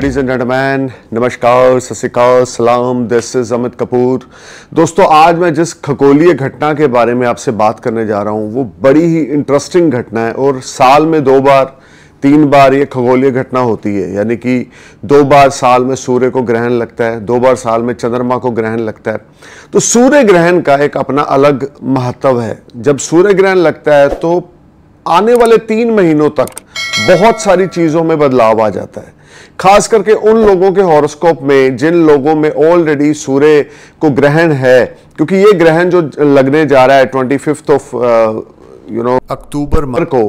Ladies and gentleman नमस्कार सत सलाम दिस इज अमित कपूर दोस्तों आज मैं जिस खगोलीय घटना के बारे में आपसे बात करने जा रहा हूँ वो बड़ी ही इंटरेस्टिंग घटना है और साल में दो बार तीन बार ये खगोलीय घटना होती है यानी कि दो बार साल में सूर्य को ग्रहण लगता है दो बार साल में चंद्रमा को ग्रहण लगता है तो सूर्य ग्रहण का एक अपना अलग महत्व है जब सूर्य ग्रहण लगता है तो आने वाले तीन महीनों तक बहुत सारी चीज़ों में बदलाव आ जाता है खास करके उन लोगों के हॉरोस्कोप में जिन लोगों में ऑलरेडी सूर्य को ग्रहण है क्योंकि ये ग्रहण जो लगने जा रहा है twenty fifth of you know October को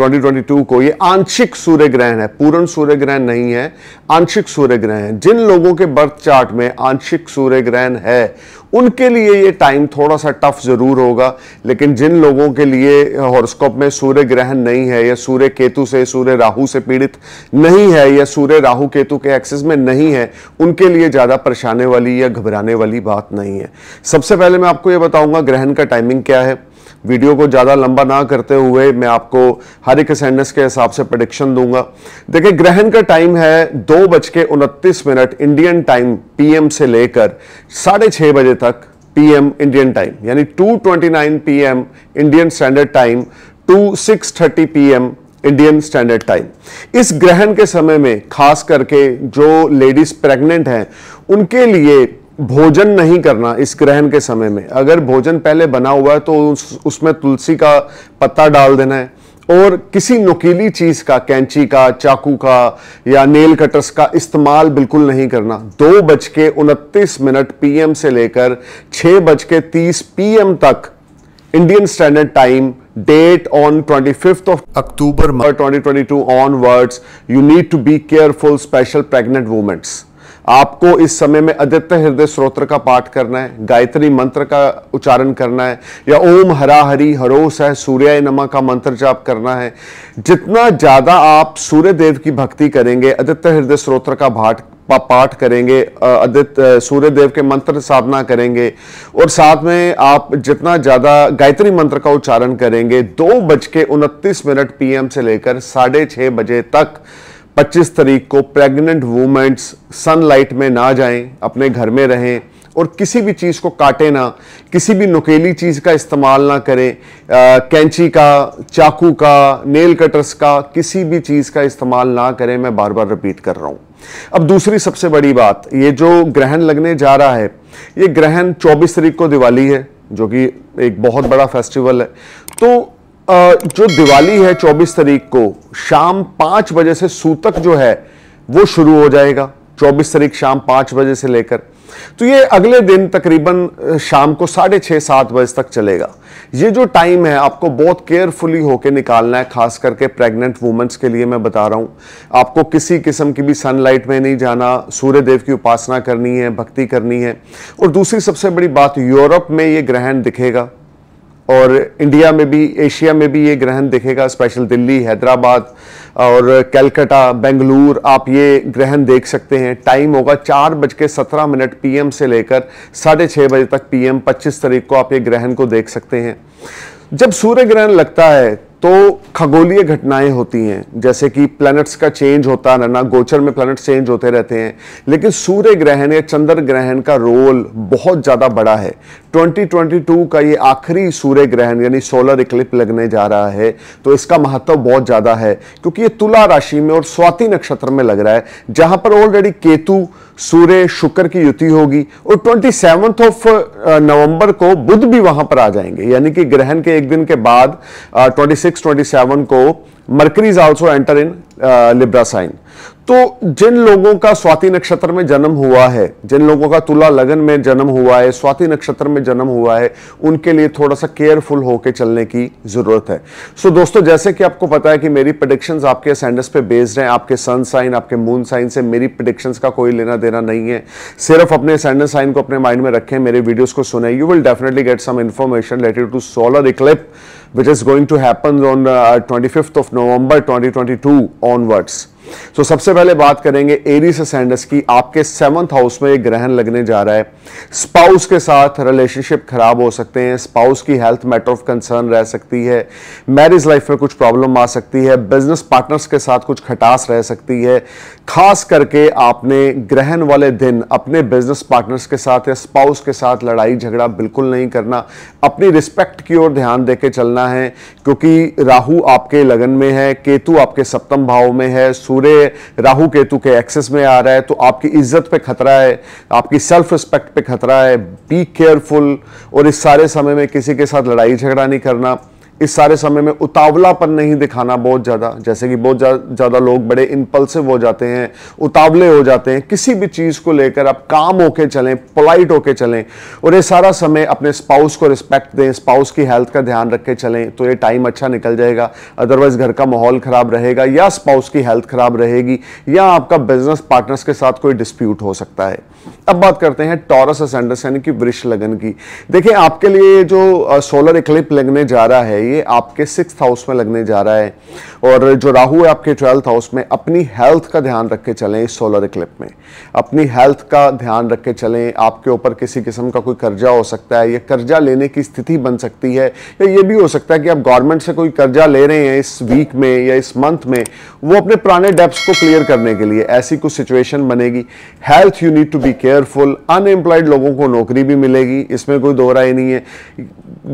2022 को ये आंशिक सूर्य ग्रहण है पूर्ण सूर्य ग्रहण नहीं है आंशिक सूर्य ग्रहण है जिन लोगों के बर्थ चार्ट में आंशिक सूर्य ग्रहण है उनके लिए ये टाइम थोड़ा सा टफ ज़रूर होगा लेकिन जिन लोगों के लिए हॉरोस्कोप में सूर्य ग्रहण नहीं है या सूर्य केतु से सूर्य राहु से पीड़ित नहीं है या सूर्य राहु केतु के एक्सेस में नहीं है उनके लिए ज़्यादा परेशानी वाली या घबराने वाली बात नहीं है सबसे पहले मैं आपको यह बताऊंगा ग्रहण का टाइमिंग क्या है वीडियो को ज़्यादा लंबा ना करते हुए मैं आपको हर एक असेंडेंस के हिसाब से प्रडिक्शन दूंगा देखिए ग्रहण का टाइम है दो बज के उनतीस मिनट इंडियन टाइम पीएम से लेकर साढ़े छः बजे तक पीएम इंडियन टाइम यानी 2:29 PM Indian standard time to 6:30 PM Indian standard time इस ग्रहण के समय में खास करके जो लेडीज प्रेग्नेंट हैं उनके लिए भोजन नहीं करना इस ग्रहण के समय में अगर भोजन पहले बना हुआ है तो उस, उसमें तुलसी का पत्ता डाल देना है और किसी नुकीली चीज़ का कैंची का चाकू का या नेल कटर्स का इस्तेमाल बिल्कुल नहीं करना दो बज के उनतीस मिनट पीएम से लेकर छः बज के तीस पी तक Indian standard time date on twenty of October twenty twenty two onwards you need to be careful special pregnant वूमेंट्स आपको इस समय में आदित्य हृदय स्रोत्र का पाठ करना है गायत्री मंत्र का उच्चारण करना है या ओम हरा हरि हरो सह सूर्य नमा का मंत्र जाप करना है जितना ज़्यादा आप सूर्य देव की भक्ति करेंगे आदित्य हृदय स्रोत्र का भाट पाठ करेंगे आदित्य सूर्य देव के मंत्र साधना करेंगे और साथ में आप जितना ज़्यादा गायत्री मंत्र का उच्चारण करेंगे दो बज के उनतीस मिनट पीएम से लेकर साढ़े छः बजे तक 25 तारीख को प्रेग्नेंट वूमेंट्स सनलाइट में ना जाएं अपने घर में रहें और किसी भी चीज़ को काटे ना किसी भी नुकेली चीज़ का इस्तेमाल ना करें कैंची का चाकू का नेल कटर्स का किसी भी चीज़ का इस्तेमाल ना करें मैं बार बार रिपीट कर रहा हूँ अब दूसरी सबसे बड़ी बात ये जो ग्रहण लगने जा रहा है ये ग्रहण 24 तारीख को दिवाली है जो कि एक बहुत बड़ा फेस्टिवल है तो जो दिवाली है 24 तारीख को शाम पाँच बजे से सूतक जो है वो शुरू हो जाएगा 24 तारीख शाम पाँच बजे से लेकर तो ये अगले दिन तकरीबन शाम को साढ़े छः सात बजे तक चलेगा ये जो टाइम है आपको बहुत केयरफुली होकर निकालना है खास करके प्रेग्नेंट वुमेंस के लिए मैं बता रहा हूँ आपको किसी किस्म की भी सनलाइट में नहीं जाना सूर्य देव की उपासना करनी है भक्ति करनी है और दूसरी सबसे बड़ी बात यूरोप में ये ग्रहण दिखेगा और इंडिया में भी एशिया में भी ये ग्रहण दिखेगा स्पेशल दिल्ली हैदराबाद और कैलकटा बेंगलुरु आप ये ग्रहण देख सकते हैं टाइम होगा चार बज के सत्रह मिनट पीएम से लेकर साढ़े छः बजे तक पीएम 25 तारीख को आप ये ग्रहण को देख सकते हैं जब सूर्य ग्रहण लगता है तो खगोलीय घटनाएं होती हैं जैसे कि प्लैनेट्स का चेंज होता रहना गोचर में प्लैनेट्स चेंज होते रहते हैं लेकिन सूर्य ग्रहण या चंद्र ग्रहण का रोल बहुत ज़्यादा बड़ा है 2022 का ये आखिरी सूर्य ग्रहण यानी सोलर इक्लिप लगने जा रहा है तो इसका महत्व बहुत ज़्यादा है क्योंकि ये तुला राशि में और स्वाति नक्षत्र में लग रहा है जहाँ पर ऑलरेडी केतु सूर्य शुक्र की युति होगी और ट्वेंटी सेवन्थ ऑफ नवंबर को बुध भी वहां पर आ जाएंगे यानी कि ग्रहण के एक दिन के बाद ट्वेंटी 2627 को Mercury is also enter in Libra sign तो जिन लोगों का स्वाति नक्षत्र में जन्म हुआ है जिन लोगों का तुला लगन में जन्म हुआ है स्वाति नक्षत्र में जन्म हुआ है उनके लिए थोड़ा सा केयरफुल होकर चलने की ज़रूरत है सो so, दोस्तों जैसे कि आपको पता है कि मेरी प्रडिक्शन आपके असेंडस पे बेस्ड हैं आपके सन साइन आपके मून साइन से मेरी प्रडिक्शन का कोई लेना देना नहीं है सिर्फ अपने असेंडस साइन को अपने माइंड में रखें मेरे वीडियोज़ को सुने you will definitely get some information related to solar eclipse which is going to happen on uh, 25th of November 2022 onwards. So सबसे पहले बात करेंगे एरिस से सैंडस की आपके सेवंथ हाउस में एक ग्रहण लगने जा रहा है स्पाउस के साथ रिलेशनशिप खराब हो सकते हैं स्पाउस की हेल्थ मैटर ऑफ कंसर्न रह सकती है मैरिज लाइफ में कुछ प्रॉब्लम आ सकती है बिजनेस पार्टनर्स के साथ कुछ खटास रह सकती है खास करके आपने ग्रहण वाले दिन अपने बिजनेस पार्टनर्स के साथ या स्पाउस के साथ लड़ाई झगड़ा बिल्कुल नहीं करना अपनी रिस्पेक्ट की ओर ध्यान देके चलना है क्योंकि राहु आपके लगन में है केतु आपके सप्तम भाव में है सूर्य पूरे राहु केतु के एक्सेस में आ रहा है तो आपकी इज्जत पे खतरा है आपकी सेल्फ रिस्पेक्ट पे खतरा है बी केयरफुल और इस सारे समय में किसी के साथ लड़ाई झगड़ा नहीं करना इस सारे समय में उतावलापन नहीं दिखाना बहुत ज़्यादा जैसे कि बहुत ज़्यादा लोग बड़े इंपल्सिव हो जाते हैं उतावले हो जाते हैं किसी भी चीज़ को लेकर आप काम होके चलें पोलाइट होके चलें और ये सारा समय अपने स्पाउस को रिस्पेक्ट दें स्पाउस की हेल्थ का ध्यान रखे चलें तो ये टाइम अच्छा निकल जाएगा अदरवाइज़ घर का माहौल ख़राब रहेगा या स्पाउस की हेल्थ ख़राब रहेगी या आपका बिजनेस पार्टनर्स के साथ कोई डिस्प्यूट हो सकता है अब बात करते हैं टॉरस असेंडस यानी कि वृक्ष लगन की देखिए आपके लिए जो सोलर इक्लिप लगने जा रहा है ये आपके सिक्स हाउस में लगने जा रहा है और जो राहु है आपके ट्वेल्थ हाउस में अपनी हेल्थ का ध्यान रख के चलें इस सोलर इक्लिप में अपनी हेल्थ का ध्यान रख के चलें आपके ऊपर किसी किस्म का कोई कर्जा हो सकता है या कर्जा लेने की स्थिति बन सकती है या ये भी हो सकता है कि आप गवर्नमेंट से कोई कर्जा ले रहे हैं इस वीक में या इस मंथ में वो अपने पुराने डेप्स को क्लियर करने के लिए ऐसी कुछ सिचुएशन बनेगी health you need to be care careful unemployed लोगों को नौकरी भी मिलेगी इसमें कोई दो राय नहीं है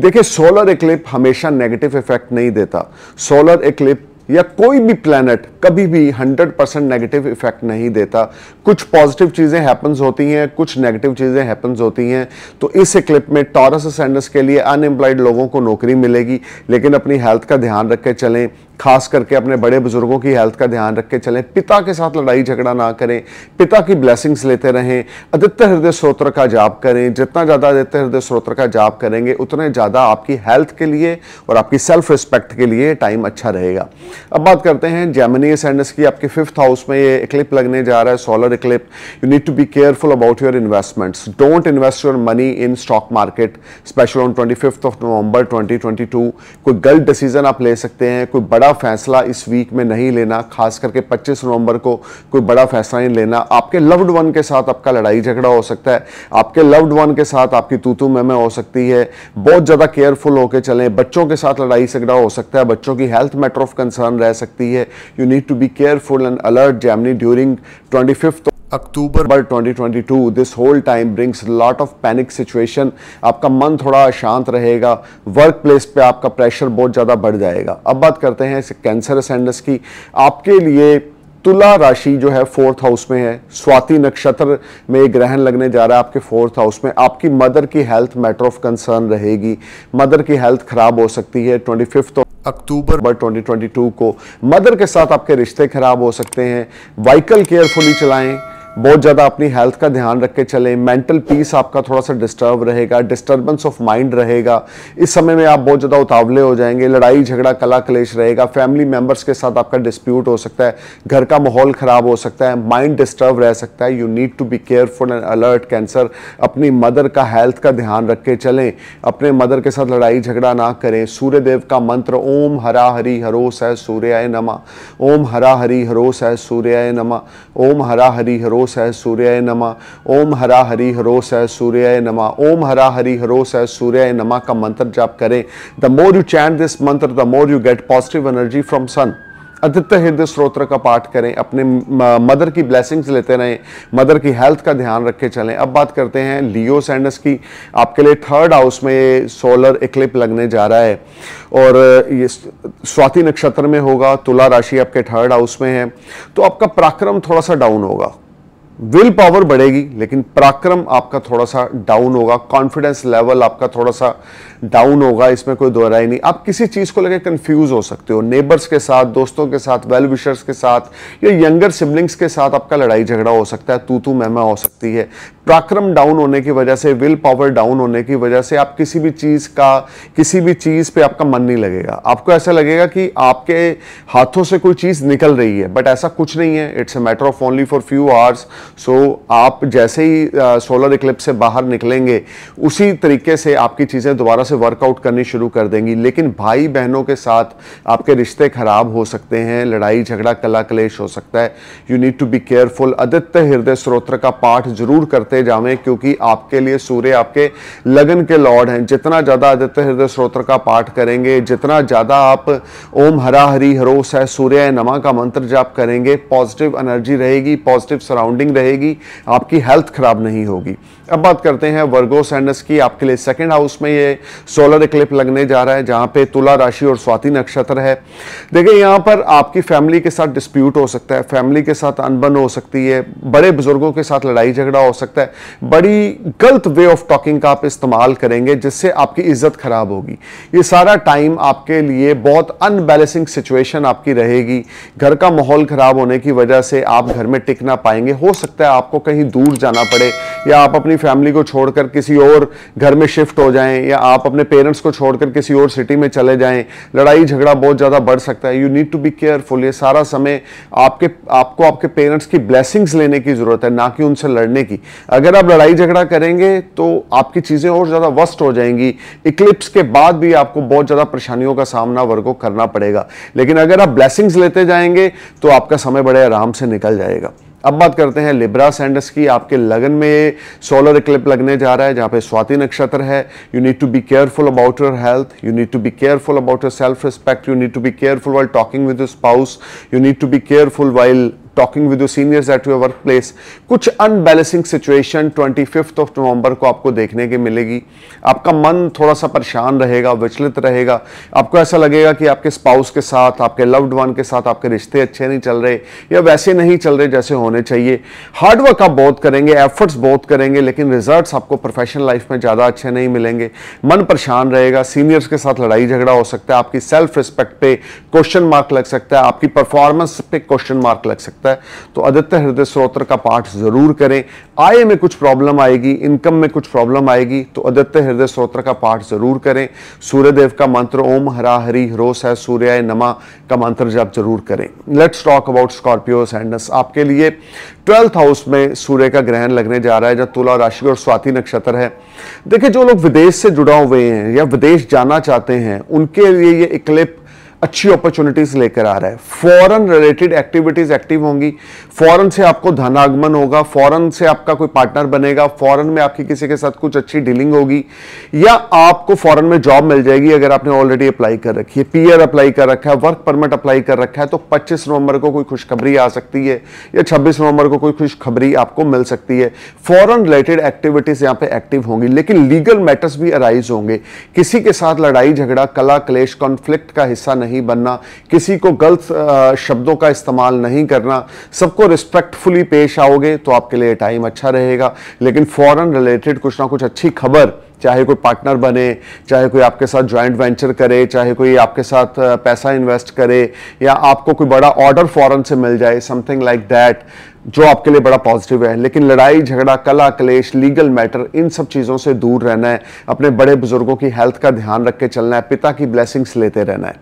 देखिए सोलर एक्लिप हमेशा नेगेटिव इफेक्ट नहीं देता सोलर एक्लिप या कोई भी प्लानट कभी भी 100 परसेंट नेगेटिव इफेक्ट नहीं देता कुछ पॉजिटिव चीज़ें हैपन्स होती हैं कुछ नेगेटिव चीज़ें हैपन्स होती हैं तो इस क्लिप में टॉरस सेंडर्स के लिए अनएम्प्लॉयड लोगों को नौकरी मिलेगी लेकिन अपनी हेल्थ का ध्यान रख के चलें खास करके अपने बड़े बुजुर्गों की हेल्थ का ध्यान रख के चलें पिता के साथ लड़ाई झगड़ा ना करें पिता की ब्लेसिंग्स लेते रहें आदित्य हृदय स्रोत्र का जाप करें जितना ज़्यादा आदित्य हृदय स्रोत्र का जाप करेंगे उतने ज़्यादा आपकी हेल्थ के लिए और आपकी सेल्फ रिस्पेक्ट के लिए टाइम अच्छा रहेगा अब बात करते हैं जैमनी सेंडस की आपके फिफ्थ हाउस में ये इक्लिप लगने जा रहा है solar eclipse you need to be careful about your investments don't invest your money in stock market special on twenty of November twenty कोई गलत डिसीजन आप ले सकते हैं कोई बड़ा बड़ा फैसला इस वीक में नहीं लेना खास करके 25 नवंबर को कोई बड़ा फैसला नहीं लेना आपके लव्ड वन के साथ आपका लड़ाई झगड़ा हो सकता है आपके लव्ड वन के साथ आपकी तूतू में हो सकती है बहुत ज़्यादा केयरफुल होकर चलें बच्चों के साथ लड़ाई झगड़ा हो सकता है बच्चों की हेल्थ मैटर ऑफ कंसर्न रह सकती है you need to be careful and alert Gemini during twenty October 2022 this whole time brings lot of panic situation आपका मन थोड़ा शांत रहेगा वर्क प्लेस पर आपका प्रेशर बहुत ज़्यादा बढ़ जाएगा अब बात करते हैं कैंसर असेंडस की आपके लिए तुला राशि जो है फोर्थ हाउस में है स्वाति नक्षत्र में ग्रहण लगने जा रहा है आपके फोर्थ हाउस में आपकी मदर की हेल्थ मैटर ऑफ कंसर्न रहेगी मदर की हेल्थ खराब हो सकती है ट्वेंटी फिफ्थ अक्टूबर 2022 को मदर के साथ आपके रिश्ते खराब हो सकते हैं वाइकल केयरफुली चलाएं बहुत ज़्यादा अपनी हेल्थ का ध्यान रख के चलें मेंटल पीस आपका थोड़ा सा डिस्टर्ब रहेगा डिस्टर्बेंस ऑफ माइंड रहेगा इस समय में आप बहुत ज़्यादा उतावले हो जाएंगे लड़ाई झगड़ा कला कलेश रहेगा फैमिली मेम्बर्स के साथ आपका डिस्प्यूट हो सकता है घर का माहौल ख़राब हो सकता है माइंड डिस्टर्ब रह सकता है you need to be careful and alert Cancer अपनी मदर का हेल्थ का ध्यान रख के चलें अपने मदर के साथ लड़ाई झगड़ा ना करें सूर्यदेव का मंत्र ओम हरा हरी हरो सह सूर्याय नमा ओम हरा हरी हरो सह सूर्याय नमा ओम हरा हरी हरो सह सूर्याय नमा ओम हरा हरि हरो सह सूर्याय नमा ओम हरा हरि हरो सह सूर्याय नमा का मंत्र जाप करें the more you chant this mantra the more you get positive energy from sun Aditya Hridaya Stotra का पाठ करें अपने मदर की ब्लेसिंग्स लेते रहें मदर की हेल्थ का ध्यान रख के चलें अब बात करते हैं लियो सैंडस की आपके लिए थर्ड हाउस में सोलर इक्लिप लगने जा रहा है और ये स्वाति नक्षत्र में होगा तुला राशि आपके थर्ड हाउस में है तो आपका पराक्रम थोड़ा सा डाउन होगा विल पावर बढ़ेगी लेकिन पराक्रम आपका थोड़ा सा डाउन होगा कॉन्फिडेंस लेवल आपका थोड़ा सा डाउन होगा इसमें कोई दोहराई नहीं आप किसी चीज़ को लेकर कंफ्यूज हो सकते हो नेबर्स के साथ दोस्तों के साथ वेल विशर्स के साथ या यंगर सिबलिंग्स के साथ आपका लड़ाई झगड़ा हो सकता है तू तू महमा हो सकती है पराक्रम डाउन होने की वजह से विल पावर डाउन होने की वजह से आप किसी भी चीज़ का किसी भी चीज़ पे आपका मन नहीं लगेगा आपको ऐसा लगेगा कि आपके हाथों से कोई चीज़ निकल रही है बट ऐसा कुछ नहीं है it's a matter of only for few hours so आप जैसे ही सोलर इक्लिप से बाहर निकलेंगे उसी तरीके से आपकी चीज़ें दोबारा से वर्कआउट करनी शुरू कर देंगी लेकिन भाई बहनों के साथ आपके रिश्ते खराब हो सकते हैं लड़ाई झगड़ा कला कलेश हो सकता है you need to be careful Aditya Hridaya Stotra का पाठ जरूर करते करते जावे क्योंकि आपके लिए सूर्य आपके लगन के लॉर्ड हैं जितना ज़्यादा आदित्य हृदय स्रोत्र का पाठ करेंगे जितना ज़्यादा आप ओम हरा हरी हरो सह सूर्य नमा का मंत्र जाप करेंगे पॉजिटिव एनर्जी रहेगी पॉजिटिव सराउंडिंग रहेगी आपकी हेल्थ खराब नहीं होगी अब बात करते हैं वर्गो सैनस की आपके लिए सेकंड हाउस में ये सोलर इक्लिप लगने जा रहा है जहाँ पे तुला राशि और स्वाति नक्षत्र है देखिए यहाँ पर आपकी फैमिली के साथ डिस्प्यूट हो सकता है फैमिली के साथ अनबन हो सकती है बड़े बुजुर्गों के साथ लड़ाई झगड़ा हो सकता है बड़ी गलत वे ऑफ टॉकिंग का आप इस्तेमाल करेंगे जिससे आपकी इज्जत खराब होगी ये सारा टाइम आपके लिए बहुत अनबैलेंसिंग सिचुएशन आपकी रहेगी घर का माहौल खराब होने की वजह से आप घर में टिक ना पाएंगे हो सकता है आपको कहीं दूर जाना पड़े या आप अपनी अपनी फैमिली को छोड़कर किसी और घर में शिफ्ट हो जाएं या आप अपने पेरेंट्स को छोड़कर किसी और सिटी में चले जाएं लड़ाई झगड़ा बहुत ज़्यादा बढ़ सकता है you need to be careful ये सारा समय आपके आपको आपके पेरेंट्स की ब्लेसिंग्स लेने की ज़रूरत है ना कि उनसे लड़ने की अगर आप लड़ाई झगड़ा करेंगे तो आपकी चीज़ें और ज़्यादा वस्ट हो जाएंगी इक्लिप्स के बाद भी आपको बहुत ज़्यादा परेशानियों का सामना वर्गो करना पड़ेगा लेकिन अगर आप ब्लैसिंग्स लेते जाएंगे तो आपका समय बड़े आराम से निकल जाएगा अब बात करते हैं लिब्रा सैंडस की आपके लगन में सोलर इक्लिप लगने जा रहा है जहां पे स्वाति नक्षत्र है you need to be careful about your health you need to be careful about your self respect you need to be careful while talking with your spouse you need to be careful while talking with your seniors at your work place कुछ unbalancing situation twenty fifth of November को आपको देखने की मिलेगी आपका मन थोड़ा सा परेशान रहेगा विचलित रहेगा आपको ऐसा लगेगा कि आपके स्पाउस के साथ आपके लव्ड वन के साथ आपके रिश्ते अच्छे नहीं चल रहे या वैसे नहीं चल रहे जैसे होने चाहिए हार्डवर्क आप बहुत करेंगे एफर्ट्स बहुत करेंगे लेकिन रिजल्ट आपको प्रोफेशनल लाइफ में ज़्यादा अच्छे नहीं मिलेंगे मन परेशान रहेगा सीनियर्स के साथ लड़ाई झगड़ा हो सकता है आपकी सेल्फ रिस्पेक्ट पे क्वेश्चन मार्क लग सकता है आपकी परफॉर्मेंस पे क्वेश्चन मार्क लग सकता है सकता है तो आदित्य हृदय स्रोत्र का पाठ ज़रूर करें आय में कुछ प्रॉब्लम आएगी इनकम में कुछ प्रॉब्लम आएगी तो आदित्य हृदय स्रोत्र का पाठ ज़रूर करें सूर्य देव का मंत्र ओम हरा हरी हरो सह सूर्य नमा का मंत्र जब जरूर करें let's talk about Scorpio sands आपके लिए ट्वेल्थ हाउस में सूर्य का ग्रहण लगने जा रहा है जो तुला राशि और स्वाति नक्षत्र है देखिए जो लोग विदेश से जुड़ा हुए हैं या विदेश जाना चाहते हैं उनके लिए ये इक्लिप्स अच्छी अपॉर्चुनिटीज लेकर आ रहा है फॉरेन रिलेटेड एक्टिविटीज एक्टिव होंगी फॉरेन से आपको धनागमन होगा फॉरेन से आपका कोई पार्टनर बनेगा फॉरेन में आपकी किसी के साथ कुछ अच्छी डीलिंग होगी या आपको फॉरेन में जॉब मिल जाएगी अगर आपने ऑलरेडी अप्लाई कर रखी है पीएर अप्लाई कर रखा है वर्क परमिट अप्लाई कर रखा है तो पच्चीस नवंबर को कोई खुशखबरी आ सकती है या छब्बीस नवंबर को कोई खुशखबरी आपको मिल सकती है फॉरन रिलेटेड एक्टिविटीज यहाँ पे एक्टिव होंगी लेकिन लीगल मैटर्स भी अराइज होंगे किसी के साथ लड़ाई झगड़ा कला क्लेश कॉन्फ्लिक्ट का हिस्सा नहीं नहीं बनना किसी को गलत शब्दों का इस्तेमाल नहीं करना सबको रिस्पेक्टफुली पेश आओगे तो आपके लिए टाइम अच्छा रहेगा लेकिन फॉरन रिलेटेड कुछ ना कुछ अच्छी खबर चाहे कोई पार्टनर बने चाहे कोई आपके साथ जॉइंट वेंचर करे चाहे कोई आपके साथ पैसा इन्वेस्ट करे या आपको कोई बड़ा ऑर्डर फॉरन से मिल जाए समथिंग लाइक दैट जो आपके लिए बड़ा पॉजिटिव है लेकिन लड़ाई झगड़ा कला कलेश लीगल मैटर इन सब चीज़ों से दूर रहना है अपने बड़े बुजुर्गों की हेल्थ का ध्यान रख के चलना है पिता की ब्लेसिंग्स लेते रहना है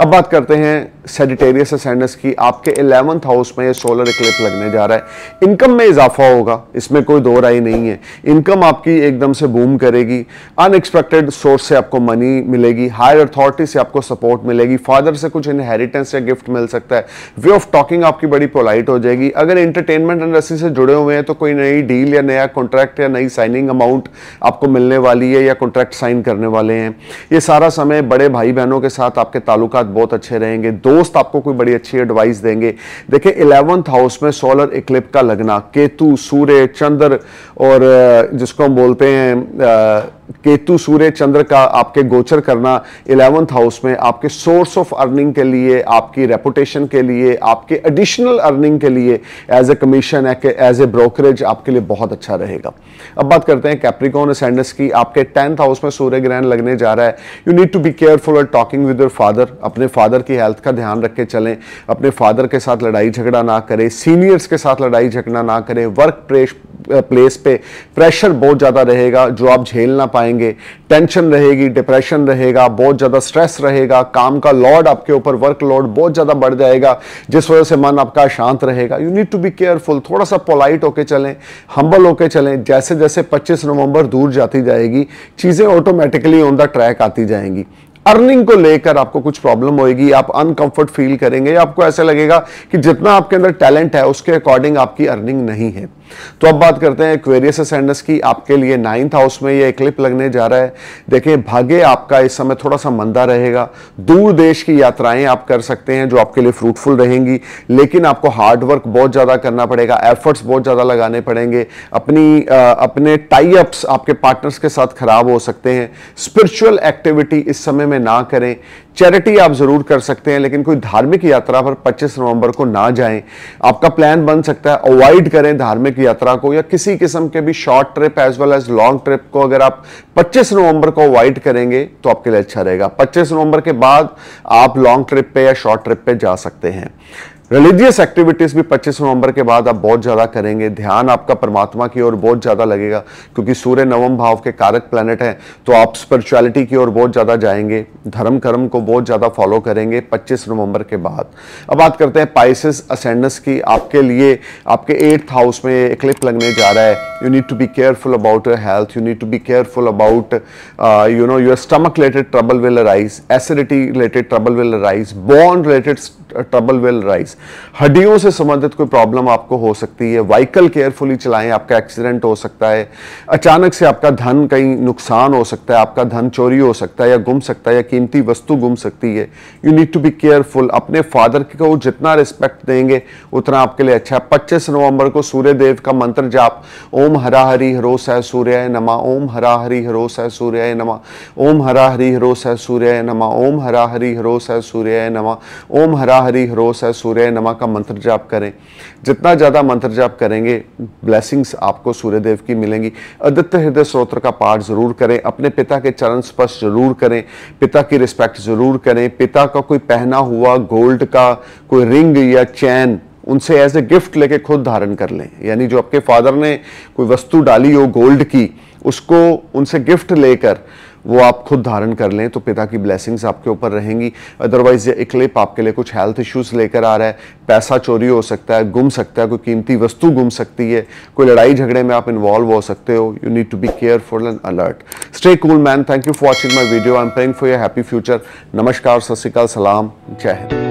अब बात करते हैं सेडिटेरियस असेंडस की आपके एलेवंथ हाउस में ये सोलर इक्लिप लगने जा रहा है इनकम में इजाफा होगा इसमें कोई दो राय नहीं है इनकम आपकी एकदम से बूम करेगी अनएक्सपेक्टेड सोर्स से आपको मनी मिलेगी हायर अथॉरिटी से आपको सपोर्ट मिलेगी फादर से कुछ इनहेरिटेंस या गिफ्ट मिल सकता है वे ऑफ टॉकिंग आपकी बड़ी पोलाइट हो जाएगी अगर इंटर एंटरटेनमेंट इंडस्ट्री से जुड़े हुए हैं तो कोई नई डील या नया कॉन्ट्रैक्ट या नई साइनिंग अमाउंट आपको मिलने वाली है या कॉन्ट्रैक्ट साइन करने वाले हैं ये सारा समय बड़े भाई बहनों के साथ आपके ताल्लुक बहुत अच्छे रहेंगे दोस्त आपको कोई बड़ी अच्छी एडवाइस देंगे देखिए इलेवंथ हाउस में सोलर इक्लिप का लगना केतु सूर्य चंद्र और जिसको हम बोलते हैं केतु सूर्य चंद्र का आपके गोचर करना इलेवंथ हाउस में आपके सोर्स ऑफ अर्निंग के लिए आपकी रेपुटेशन के लिए आपके एडिशनल अर्निंग के लिए as a commission as a brokerage आपके लिए बहुत अच्छा रहेगा अब बात करते हैं कैप्रिकॉन असेंडस की आपके टेंथ हाउस में सूर्य ग्रहण लगने जा रहा है you need to be careful at talking with your father अपने फादर की हेल्थ का ध्यान रख के चलें अपने फादर के साथ लड़ाई झगड़ा ना करें सीनियर्स के साथ लड़ाई झगड़ा ना करें वर्क प्लेस पे प्रेशर बहुत ज़्यादा रहेगा जो आप झेल ना पाएंगे टेंशन रहेगी डिप्रेशन रहेगा बहुत ज़्यादा स्ट्रेस रहेगा काम का लॉड आपके ऊपर वर्क लॉड बहुत ज़्यादा बढ़ जाएगा जिस वजह से मन आपका शांत रहेगा you need to be careful थोड़ा सा पोलाइट होके चलें हम्बल होके चलें जैसे जैसे पच्चीस नवंबर दूर जाती जाएगी चीज़ें ऑटोमेटिकली ऑन द ट्रैक आती जाएंगी अर्निंग को लेकर आपको कुछ प्रॉब्लम होएगी आप अनकंफर्ट फील करेंगे आपको ऐसा लगेगा कि जितना आपके अंदर टैलेंट है उसके अकॉर्डिंग आपकी अर्निंग नहीं है तो अब बात करते हैं क्वेरियस असेंडेंस की आपके लिए नाइन्थ हाउस में ये क्लिप लगने जा रहा है देखिए भाग्य आपका इस समय थोड़ा सा मंदा रहेगा दूर देश की यात्राएं आप कर सकते हैं जो आपके लिए फ्रूटफुल रहेंगी लेकिन आपको हार्डवर्क बहुत ज़्यादा करना पड़ेगा एफर्ट्स बहुत ज़्यादा लगाने पड़ेंगे अपनी आ, अपने टाइप्स आपके पार्टनर्स के साथ ख़राब हो सकते हैं स्पिरिचुअल एक्टिविटी इस समय में ना करें चैरिटी आप ज़रूर कर सकते हैं लेकिन कोई धार्मिक यात्रा पर 25 नवंबर को ना जाएं आपका प्लान बन सकता है अवॉइड करें धार्मिक यात्रा को या किसी किस्म के भी short trip as well as long trip को अगर आप 25 नवंबर को अवॉइड करेंगे तो आपके लिए अच्छा रहेगा 25 नवंबर के बाद आप लॉन्ग ट्रिप पे या शॉर्ट ट्रिप पे जा सकते हैं रिलीजियस एक्टिविटीज़ भी 25 नवंबर के बाद आप बहुत ज़्यादा करेंगे ध्यान आपका परमात्मा की ओर बहुत ज़्यादा लगेगा क्योंकि सूर्य नवम भाव के कारक प्लानट हैं तो आप स्पिरिचुअलिटी की ओर बहुत ज़्यादा जाएंगे धर्म कर्म को बहुत ज़्यादा फॉलो करेंगे 25 नवंबर के बाद अब बात करते हैं पाइसिस असेंडस की आपके लिए आपके एट्थ हाउस में क्लिप लगने जा रहा है you need to be careful about your health you need to be careful about you know your stomach related trouble will arise acidity related trouble will arise bond related trouble will rise हड्डियों से संबंधित कोई problem आपको हो सकती है vehicle carefully चलाएं आपका एक्सीडेंट हो सकता है अचानक से आपका धन कहीं नुकसान हो सकता है आपका धन चोरी हो सकता है या गुम सकता है या कीमती वस्तु गुम सकती है you need to be careful अपने फादर को जितना रिस्पेक्ट देंगे उतना आपके लिए अच्छा है पच्चीस नवंबर को सूर्य देव का मंत्र जाप ओम हरा हरी हरो सह सूर्य नमा ओम हरा हरी हरो सह सूर्य नमा ओम हरा हरी हरो सह सूर्य नमा ओम हरा हरी हरो सह सूर्य नमा ओम हरा हरि हरो है सूर्य नमा का मंत्र जाप करें जितना ज़्यादा मंत्र जाप करेंगे ब्लैसिंग्स आपको सूर्य देव की मिलेंगी आदित्य हृदय स्रोत्र का पाठ ज़रूर करें अपने पिता के चरण स्पर्श जरूर करें पिता की रिस्पेक्ट ज़रूर करें पिता का कोई पहना हुआ गोल्ड का कोई रिंग या चैन उनसे एज ए गिफ्ट लेके खुद धारण कर लें यानी जो आपके फादर ने कोई वस्तु डाली हो गोल्ड की उसको उनसे गिफ्ट लेकर वो आप खुद धारण कर लें तो पिता की ब्लेसिंग्स आपके ऊपर रहेंगी अदरवाइज़ ये इक्लिप आपके लिए कुछ हेल्थ इश्यूज लेकर आ रहा है पैसा चोरी हो सकता है गुम सकता है कोई कीमती वस्तु गुम सकती है कोई लड़ाई झगड़े में आप इन्वॉल्व हो सकते हो you need to be careful and alert stay cool man thank you for watching my video I am praying for your happy future नमस्कार सत श्रीकाल सलाम जय हिंद